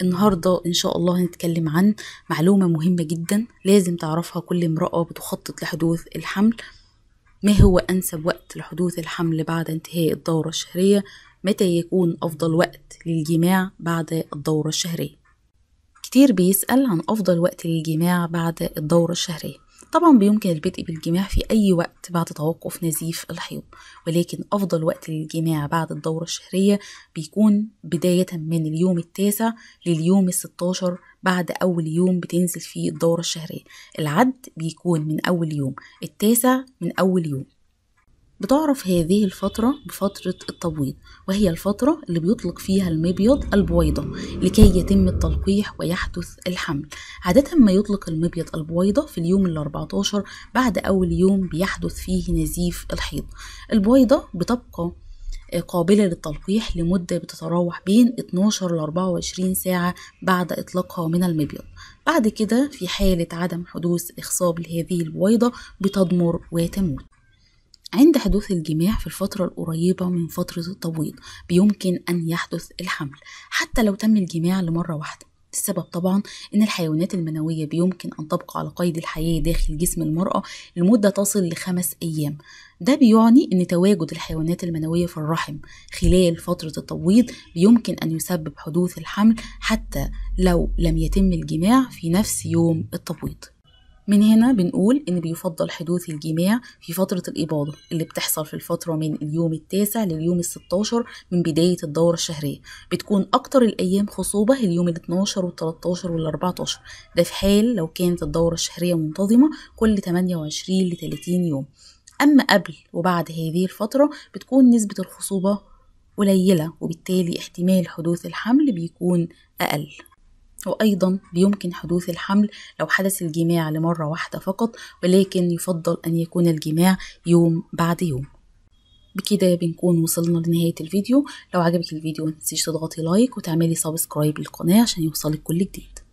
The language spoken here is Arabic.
النهاردة إن شاء الله هنتكلم عن معلومة مهمة جدا لازم تعرفها كل امرأة بتخطط لحدوث الحمل ما هو أنسب وقت لحدوث الحمل بعد انتهاء الدورة الشهرية متى يكون أفضل وقت للجماع بعد الدورة الشهرية كتير بيسأل عن أفضل وقت للجماع بعد الدورة الشهرية طبعا بيمكن البدء بالجماع في أي وقت بعد توقف نزيف الحيض ولكن أفضل وقت للجماع بعد الدورة الشهرية بيكون بداية من اليوم التاسع لليوم الستاشر بعد أول يوم بتنزل فيه الدورة الشهرية العد بيكون من أول يوم التاسع من أول يوم بتعرف هذه الفترة بفترة التبويض وهي الفترة اللي بيطلق فيها المبيض البويضة لكي يتم التلقيح ويحدث الحمل عادة ما يطلق المبيض البويضة في اليوم ال 14 بعد أول يوم بيحدث فيه نزيف الحيض البويضة بتبقى آه، قابلة للتلقيح لمدة بتتراوح بين 12 ل 24 ساعة بعد إطلاقها من المبيض بعد كده في حالة عدم حدوث إخصاب لهذه البويضة بتضمر وتموت عند حدوث الجماع في الفترة القريبة من فترة التبويض بيمكن أن يحدث الحمل حتى لو تم الجماع لمرة واحدة السبب طبعا ان الحيوانات المنويه بيمكن ان تبقى على قيد الحياه داخل جسم المراه لمده تصل لخمس ايام ده بيعني ان تواجد الحيوانات المنويه في الرحم خلال فتره التبويض بيمكن ان يسبب حدوث الحمل حتى لو لم يتم الجماع في نفس يوم التبويض من هنا بنقول إن بيفضل حدوث الجماع في فترة الإباضة اللي بتحصل في الفترة من اليوم التاسع لليوم الستاشر من بداية الدورة الشهرية بتكون أكتر الأيام خصوبة اليوم الاتناشر والتلاتاشر والأربعتاشر ده في حال لو كانت الدورة الشهرية منتظمة كل 28 ل 30 يوم أما قبل وبعد هذه الفترة بتكون نسبة الخصوبة قليلة وبالتالي احتمال حدوث الحمل بيكون أقل وأيضا بيمكن حدوث الحمل لو حدث الجماع لمرة واحدة فقط ولكن يفضل أن يكون الجماع يوم بعد يوم بكده بنكون وصلنا لنهاية الفيديو لو عجبك الفيديو متنسيش تضغطي لايك وتعملي سبسكرايب للقناة عشان يوصلك كل جديد